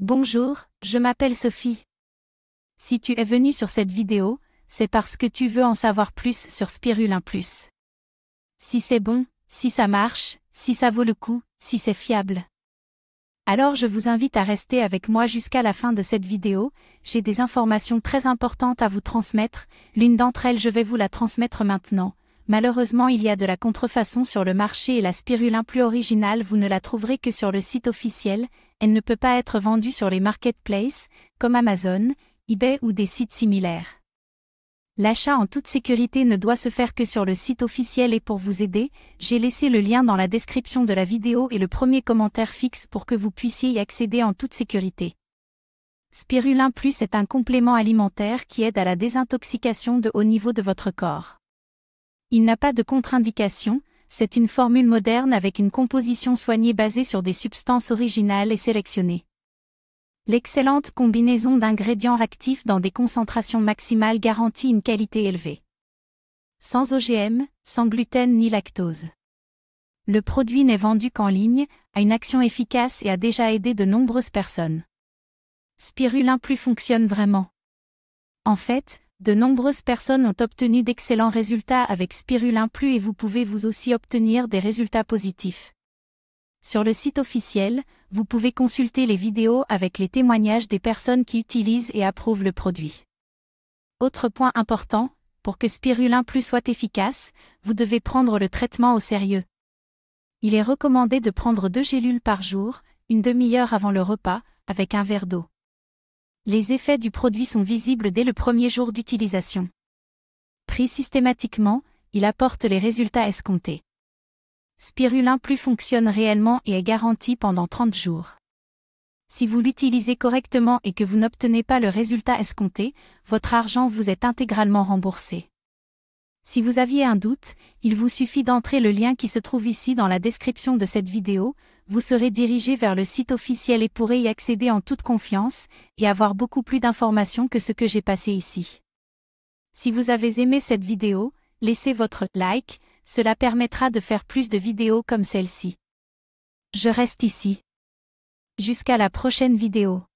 Bonjour, je m'appelle Sophie. Si tu es venu sur cette vidéo, c'est parce que tu veux en savoir plus sur Spirulin Plus. Si c'est bon, si ça marche, si ça vaut le coup, si c'est fiable. Alors je vous invite à rester avec moi jusqu'à la fin de cette vidéo, j'ai des informations très importantes à vous transmettre, l'une d'entre elles je vais vous la transmettre maintenant, Malheureusement il y a de la contrefaçon sur le marché et la spirulin plus originale vous ne la trouverez que sur le site officiel, elle ne peut pas être vendue sur les marketplaces, comme Amazon, eBay ou des sites similaires. L'achat en toute sécurité ne doit se faire que sur le site officiel et pour vous aider, j'ai laissé le lien dans la description de la vidéo et le premier commentaire fixe pour que vous puissiez y accéder en toute sécurité. Spirulin Plus est un complément alimentaire qui aide à la désintoxication de haut niveau de votre corps. Il n'a pas de contre-indication, c'est une formule moderne avec une composition soignée basée sur des substances originales et sélectionnées. L'excellente combinaison d'ingrédients actifs dans des concentrations maximales garantit une qualité élevée. Sans OGM, sans gluten ni lactose. Le produit n'est vendu qu'en ligne, a une action efficace et a déjà aidé de nombreuses personnes. Spirulin Plus fonctionne vraiment. En fait, de nombreuses personnes ont obtenu d'excellents résultats avec Spirulin Plus et vous pouvez vous aussi obtenir des résultats positifs. Sur le site officiel, vous pouvez consulter les vidéos avec les témoignages des personnes qui utilisent et approuvent le produit. Autre point important, pour que Spirulin Plus soit efficace, vous devez prendre le traitement au sérieux. Il est recommandé de prendre deux gélules par jour, une demi-heure avant le repas, avec un verre d'eau. Les effets du produit sont visibles dès le premier jour d'utilisation. Pris systématiquement, il apporte les résultats escomptés. Spirulin Plus fonctionne réellement et est garanti pendant 30 jours. Si vous l'utilisez correctement et que vous n'obtenez pas le résultat escompté, votre argent vous est intégralement remboursé. Si vous aviez un doute, il vous suffit d'entrer le lien qui se trouve ici dans la description de cette vidéo, vous serez dirigé vers le site officiel et pourrez y accéder en toute confiance, et avoir beaucoup plus d'informations que ce que j'ai passé ici. Si vous avez aimé cette vidéo, laissez votre « like », cela permettra de faire plus de vidéos comme celle-ci. Je reste ici. Jusqu'à la prochaine vidéo.